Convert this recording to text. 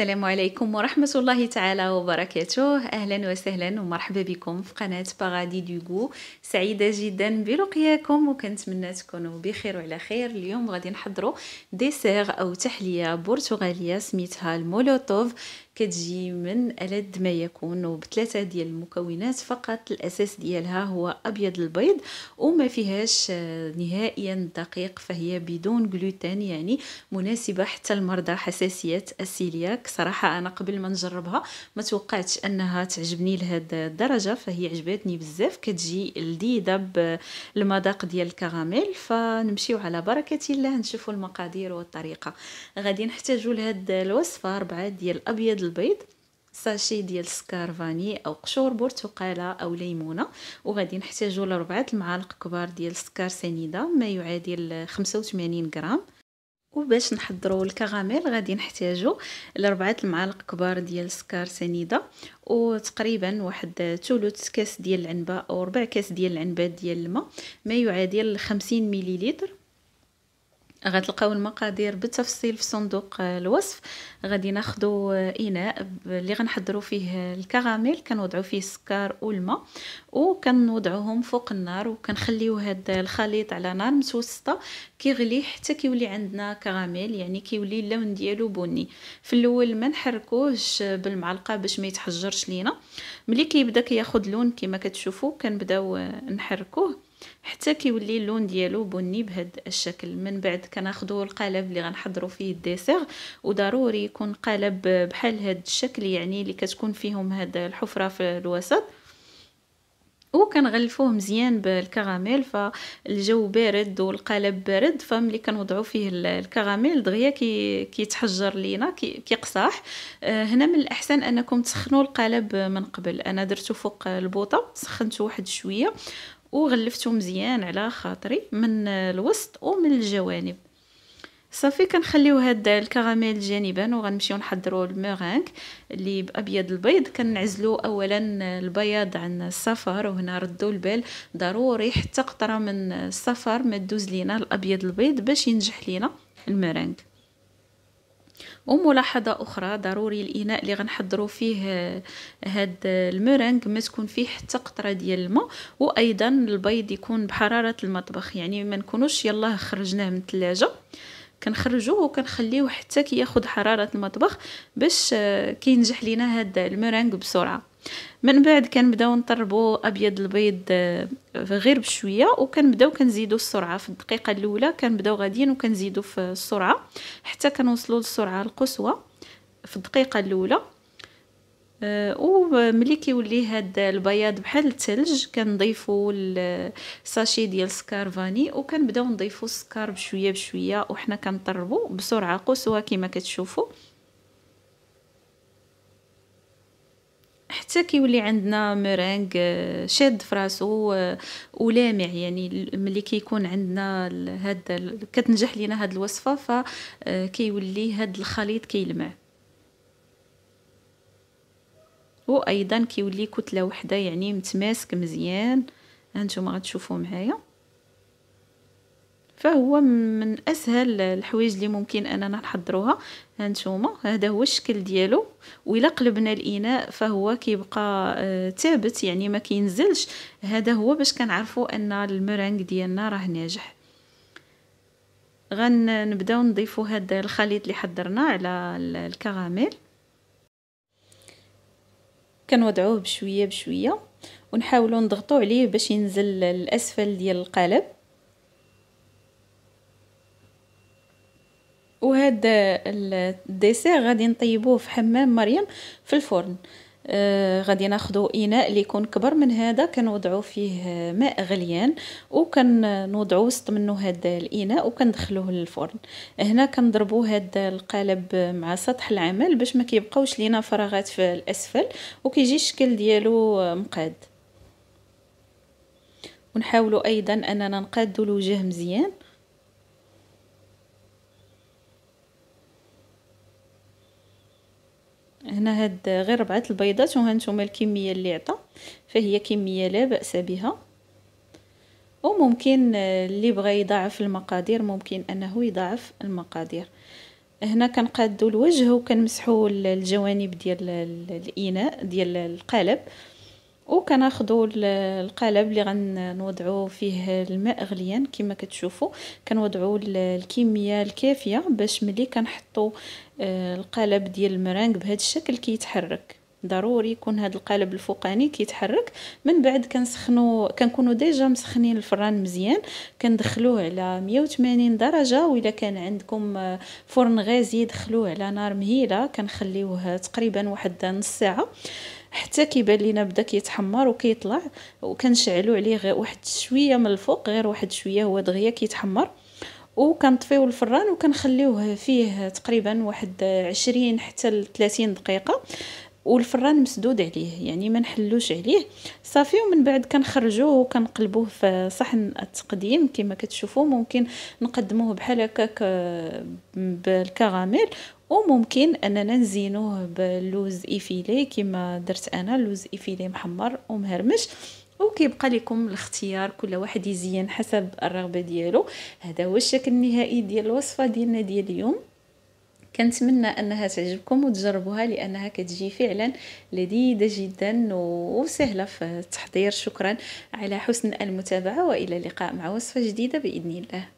السلام عليكم ورحمة الله تعالى وبركاته أهلا وسهلا ومرحبا بكم في قناة باغادي دوغو سعيدة جدا بلقياكم وكنتمنى تكونوا بخير وعلى خير اليوم غادي نحضروا ديسير أو تحلية برتغالية سميتها المولوتوف كتجي من ألد ما يكون وبثلاثة ديال المكونات فقط الأساس ديالها هو أبيض البيض وما فيهاش آه، نهائيا الدقيق فهي بدون جلوتين يعني مناسبة حتى لمرضى حساسية السيلياك صراحة أنا قبل ما نجربها ما توقعتش أنها تعجبني لهاد الدرجة فهي عجبتني بزاف كتجي لذيذة بالمذاق آه، ديال الكراميل فنمشيو على بركة الله نشوفوا المقادير والطريقة غادي نحتاجو لهاد الوصفة ربعة ديال أبيض البيض ساشي ديال السكر فاني او قشور برتقاله او ليمونه وغادي نحتاجو لربعة المعالق كبار ديال السكر سنيده ما يعادل 85 غرام وباش نحضروا الكراميل غادي نحتاجو لربعة المعالق كبار ديال السكر سنيده وتقريبا واحد ثلث كاس ديال العنبه او ربع كاس ديال العنبه ديال الماء ما يعادل 50 مليلتر غتلقاو المقادير بالتفصيل في صندوق آه، الوصف غادي ناخدو آه، اناء اللي غنحضرو فيه آه، الكراميل كنوضعو فيه السكر والماء وكنوضعوهم فوق النار وكنخليو هذا الخليط على نار متوسطه كيغلي حتى كيولي عندنا كراميل يعني كيولي اللون ديالو بني في الاول ما نحركوهش بالمعلقه باش ما يتحجرش لينا ملي كيبدا كياخد لون كما كتشوفوا كنبداو نحركوه حتى كيولي اللون ديالو بني بهاد الشكل من بعد كناخذوا القالب اللي غنحضروا فيه الديسير وضروري يكون قالب بحال هاد الشكل يعني اللي كتكون فيهم هاد الحفره في الوسط وكنغلفوه مزيان بالكراميل فالجو بارد والقالب بارد فملي كنوضعو فيه الكراميل دغيا كي كيتحجر لينا كيقصاح آه، هنا من الاحسن انكم تسخنوا القالب من قبل انا درتو فوق البوطه سخنته واحد شويه وغلفته مزيان على خاطري من الوسط ومن الجوانب صافي كنخليو هاد الكراميل جانبا وغنمشيو نحضروا الميرانك اللي بابيض البيض كنعزلو اولا البياض عن الصفر وهنا ردوا البال ضروري حتى قطره من الصفر ما دوز لينا الابيض البيض باش ينجح لينا الميرانك وملاحظه اخرى ضروري الاناء اللي غنحضروا فيه آه، هاد المرنج ما تكون فيه حتى قطره ديال الماء وايضا البيض يكون بحراره المطبخ يعني ما نكونوش يلا خرجناه من الثلاجه كنخرجوه وكنخليوه حتى كياخد حراره المطبخ باش آه، كينجح لينا هاد المرنج بسرعه من بعد كنبداو نطربو ابيض البيض آه، غير بشويه وكنبداو كنزيدو السرعه في الدقيقه الاولى كنبداو غاديين وكنزيدو في السرعه حتى كنوصلو للسرعه القصوى في الدقيقه الاولى أه وملي كيولي هاد البياض بحال الثلج كنضيفو الساشي ديال فاني وكنبداو نضيفو السكر بشويه بشويه وحنا كنطربو بسرعه قصوى كما كتشوفوا حتى كيولي عندنا مرانغ آه، شاد فراسو آه، ولامع يعني ملي كيكون عندنا هاد كتنجح لينا هاد الوصفه فكيولي آه، هاد الخليط كيلمع وايضا كيولي كتله وحده يعني متماسك مزيان هانتوما غتشوفوا معايا فهو من اسهل الحوايج اللي ممكن اننا نحضروها هانتوما هذا هو الشكل ديالو وإلا قلبنا الاناء فهو كيبقى آه، ثابت يعني ما كينزلش هذا هو باش كنعرفوا ان المرانك ديالنا راه ناجح غنبداو نضيفوا هذا الخليط اللي حضرنا على الكراميل كنوضعوه بشويه بشويه ونحاولوا نضغطوا عليه باش ينزل الاسفل ديال القالب هاد الديسير غادي نطيبوه في حمام مريم في الفرن آه غادي ناخذ اناء اللي يكون كبر من هذا كنوضعوا فيه ماء غليان وكنوضعوا وسط منه هذا الاناء وكندخلوه للفرن هنا كنضربوا هذا القالب مع سطح العمل باش ما كيبقاوش لينا فراغات في الاسفل وكيجي الشكل ديالو مقاد ونحاولوا ايضا اننا نقادوا الوجه مزيان هنا هاد غير ربعة البيضات وها نتوما الكميه اللي عطا فهي كميه لا باس بها وممكن آه، اللي بغى يضاعف المقادير ممكن انه يضاعف المقادير هنا كنقادو الوجه وكنمسحو الجوانب ديال الاناء ديال القالب وكناخذوا القالب اللي غنوضعوا فيه الماء غليان كما كتشوفوا كنوضعوا الكميه الكافيه باش ملي كنحطوا آه، القالب ديال المرانك بهذا الشكل كيتحرك ضروري يكون هذا القالب الفوقاني كيتحرك من بعد كنسخنو كنكونوا ديجا مسخنين الفران مزيان كندخلوه على 180 درجه وإلا كان عندكم آه، فرن غازي دخلوه على نار مهيله كنخليوه تقريبا واحد نص ساعه حتى كيبان لينا بدا كيتحمر وكيطلع وكنشعلوا عليه غير واحد شويه من الفوق غير واحد شويه هو دغيا كيتحمر وكنطفيو الفران وكنخليوه فيه تقريبا واحد 20 حتى ل 30 دقيقه والفران مسدود عليه يعني ما نحلوش عليه صافي ومن بعد كنخرجوه وكنقلبوه في صحن التقديم كما كتشوفوا ممكن نقدموه بحال هكاك بالكراميل وممكن اننا نزينوه باللوز ايفيلي كما درت انا اللوز ايفيلي محمر ومهرمش وكيبقى لكم الاختيار كل واحد يزين حسب الرغبه ديالو هذا هو الشكل النهائي ديال الوصفه ديالنا ديال اليوم كنتمنى انها تعجبكم وتجربوها لانها كتجي فعلا لذيذه جدا وسهله في التحضير شكرا على حسن المتابعه والى اللقاء مع وصفه جديده باذن الله